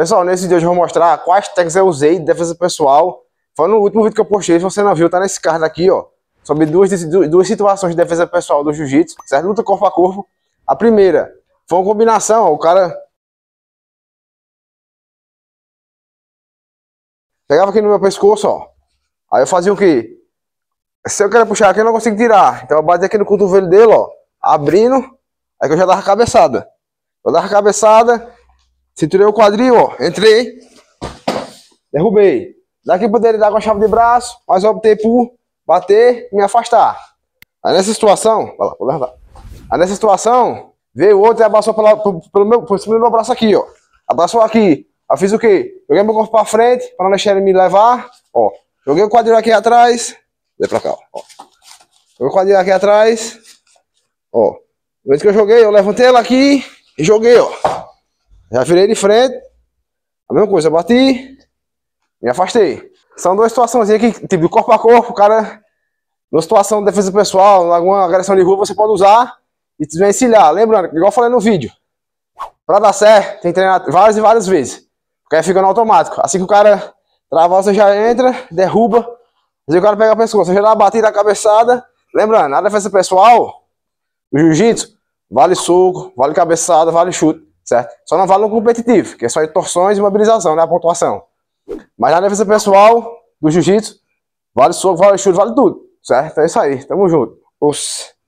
Pessoal, nesse vídeo eu vou mostrar quais tags eu usei de defesa pessoal. Foi no último vídeo que eu postei, se você não viu, tá nesse card aqui, ó. Sobre duas, duas situações de defesa pessoal do jiu-jitsu, certo? Luta corpo a corpo. A primeira foi uma combinação, ó, o cara... Pegava aqui no meu pescoço, ó. Aí eu fazia o quê? Se eu quero puxar aqui, eu não consigo tirar. Então eu bati aqui no cotovelo dele, ó. Abrindo. Aí que eu já dava cabeçada. Eu dava cabeçada, Cinturei o quadril, ó. Entrei. Derrubei. Daqui poderia dar com a chave de braço, mas optei por bater e me afastar. Aí nessa situação. olha lá, vou levantar. Aí nessa situação, veio outro e abraçou pela, pelo meu, por cima do meu braço aqui, ó. Abraçou aqui. Aí fiz o quê? Joguei meu corpo pra frente, pra não deixar ele me levar. Ó. Joguei o quadril aqui atrás. Vem pra cá, ó. Joguei o quadril aqui atrás. Ó. No momento que eu joguei, eu levantei ela aqui e joguei, ó. Já virei de frente. A mesma coisa, bati. Me afastei. São duas situações aqui tipo, corpo a corpo, o cara. Numa situação de defesa pessoal, alguma agressão de rua, você pode usar e te vencilhar. Lembrando, igual eu falei no vídeo. Pra dar certo, tem que treinar várias e várias vezes. Porque aí fica no automático. Assim que o cara travar, você já entra, derruba. Aí o cara pega a pessoa, você já dá a batida, a cabeçada. Lembrando, na defesa pessoal, o jiu-jitsu, vale soco, vale cabeçada, vale chute certo? Só não vale no competitivo, que é só torções e mobilização, né? A pontuação. Mas na defesa pessoal do jiu-jitsu, vale soco, vale chute, vale tudo, certo? É isso aí, tamo junto. Oss.